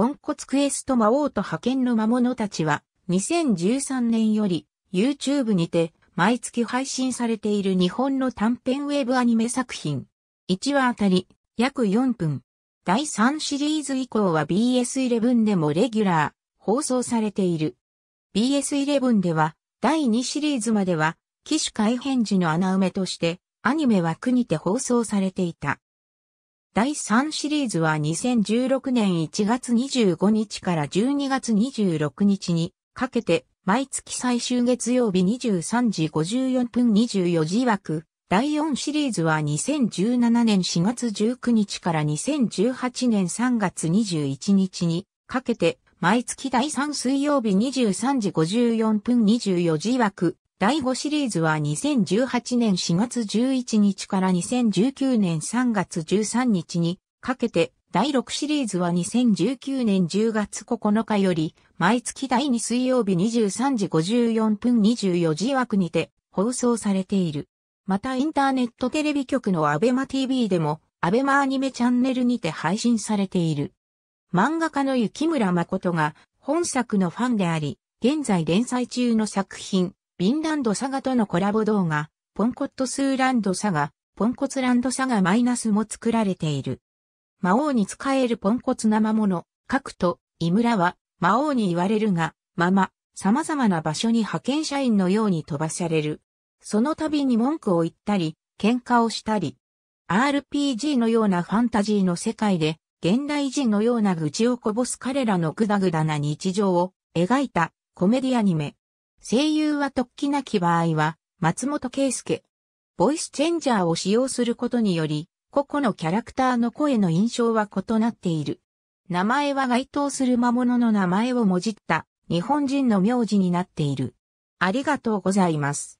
ポンコツクエスト魔王と派遣の魔物たちは、2013年より YouTube にて毎月配信されている日本の短編ウェブアニメ作品。1話あたり約4分。第3シリーズ以降は BS11 でもレギュラー放送されている。BS11 では第2シリーズまでは機種改変時の穴埋めとしてアニメ枠にて放送されていた。第3シリーズは2016年1月25日から12月26日にかけて毎月最終月曜日23時54分24時枠。第4シリーズは2017年4月19日から2018年3月21日にかけて毎月第3水曜日23時54分24時枠。第5シリーズは2018年4月11日から2019年3月13日にかけて、第6シリーズは2019年10月9日より、毎月第2水曜日23時54分24時枠にて放送されている。またインターネットテレビ局のアベマ TV でも、アベマアニメチャンネルにて配信されている。漫画家の雪村誠が本作のファンであり、現在連載中の作品、ビンランドサガとのコラボ動画、ポンコットスーランドサガ、ポンコツランドサガマイナスも作られている。魔王に使えるポンコツな魔物、クト、イムラは、魔王に言われるが、まま、様々な場所に派遣社員のように飛ばされる。その度に文句を言ったり、喧嘩をしたり、RPG のようなファンタジーの世界で、現代人のような愚痴をこぼす彼らのグダグダな日常を描いたコメディアニメ、声優は突起なき場合は、松本圭介。ボイスチェンジャーを使用することにより、個々のキャラクターの声の印象は異なっている。名前は該当する魔物の名前をもじった日本人の名字になっている。ありがとうございます。